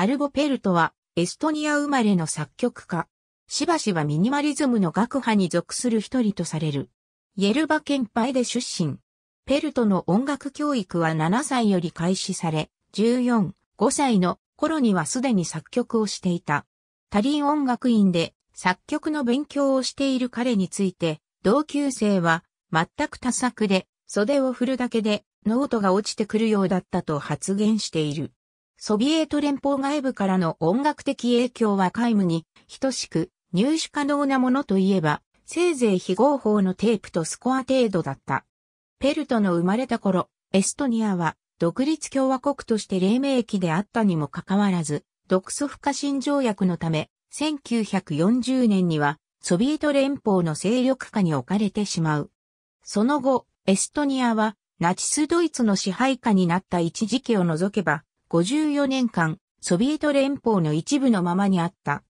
アルボペルトはエストニア生まれの作曲家。しばしばミニマリズムの学派に属する一人とされる。イェルバ県パエで出身。ペルトの音楽教育は7歳より開始され、14、5歳の頃にはすでに作曲をしていた。タリン音楽院で作曲の勉強をしている彼について、同級生は全く多作で、袖を振るだけでノートが落ちてくるようだったと発言している。ソビエト連邦外部からの音楽的影響は皆無に等しく入手可能なものといえば、せいぜい非合法のテープとスコア程度だった。ペルトの生まれた頃、エストニアは独立共和国として黎明期であったにもかかわらず、独ソ不可侵条約のため、1940年にはソビエト連邦の勢力下に置かれてしまう。その後、エストニアはナチスドイツの支配下になった一時期を除けば、54年間、ソビエト連邦の一部のままにあった。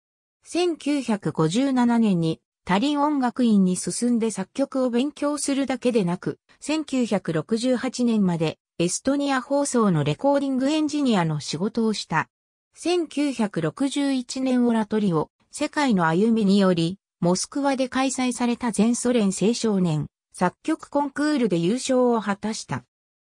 1957年にタリン音楽院に進んで作曲を勉強するだけでなく、1968年までエストニア放送のレコーディングエンジニアの仕事をした。1961年オラトリオ、世界の歩みにより、モスクワで開催された全ソ連青少年、作曲コンクールで優勝を果たした。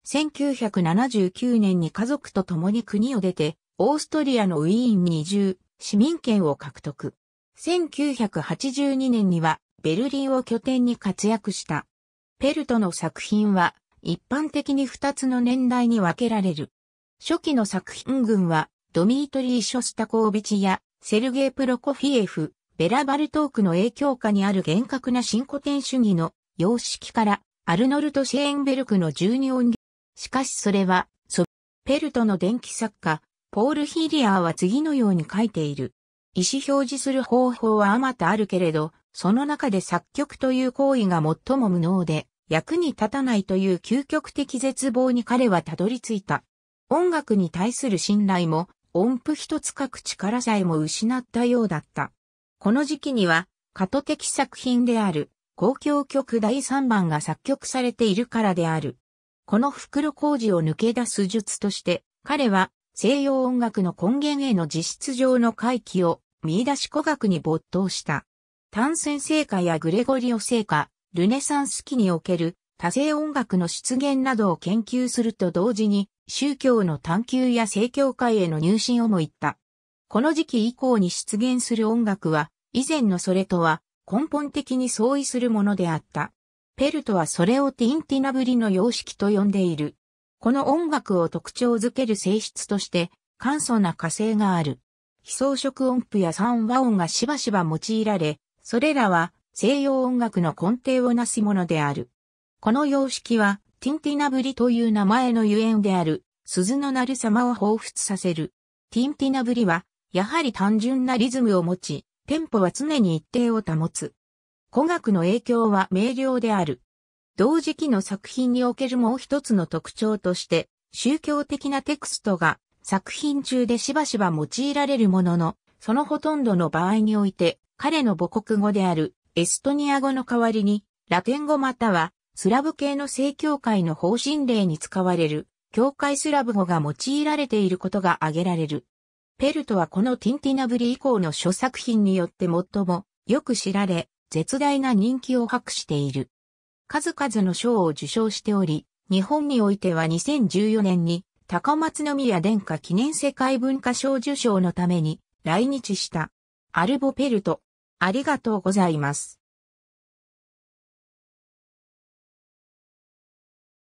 1979年に家族と共に国を出て、オーストリアのウィーンに移住、市民権を獲得。1982年にはベルリンを拠点に活躍した。ペルトの作品は一般的に二つの年代に分けられる。初期の作品群はドミートリー・ショスタコービチやセルゲイ・プロコフィエフ、ベラバルトークの影響下にある厳格な新古典主義の様式からアルノルト・シェーンベルクの十二音しかしそれは、ソペルトの電気作家、ポール・ヒリアーは次のように書いている。意思表示する方法はあまたあるけれど、その中で作曲という行為が最も無能で、役に立たないという究極的絶望に彼はたどり着いた。音楽に対する信頼も、音符一つ書く力さえも失ったようだった。この時期には、過渡的作品である、公共曲第3番が作曲されているからである。この袋工事を抜け出す術として、彼は西洋音楽の根源への実質上の回帰を見出し古学に没頭した。単線聖歌やグレゴリオ聖歌、ルネサンス期における多性音楽の出現などを研究すると同時に、宗教の探求や正教会への入信をも言った。この時期以降に出現する音楽は、以前のそれとは根本的に相違するものであった。ペルトはそれをティンティナブリの様式と呼んでいる。この音楽を特徴づける性質として、簡素な火星がある。非装飾音符や三和音がしばしば用いられ、それらは西洋音楽の根底をなすものである。この様式は、ティンティナブリという名前のゆえんである、鈴の鳴る様を彷彿させる。ティンティナブリは、やはり単純なリズムを持ち、テンポは常に一定を保つ。古学の影響は明瞭である。同時期の作品におけるもう一つの特徴として、宗教的なテクストが作品中でしばしば用いられるものの、そのほとんどの場合において、彼の母国語であるエストニア語の代わりに、ラテン語またはスラブ系の正教会の方針令に使われる、教会スラブ語が用いられていることが挙げられる。ペルトはこのティンティナブリ以降の諸作品によって最もよく知られ、絶大な人気を博している。数々の賞を受賞しており、日本においては2014年に高松宮殿下記念世界文化賞受賞のために来日した。アルボペルト、ありがとうございます。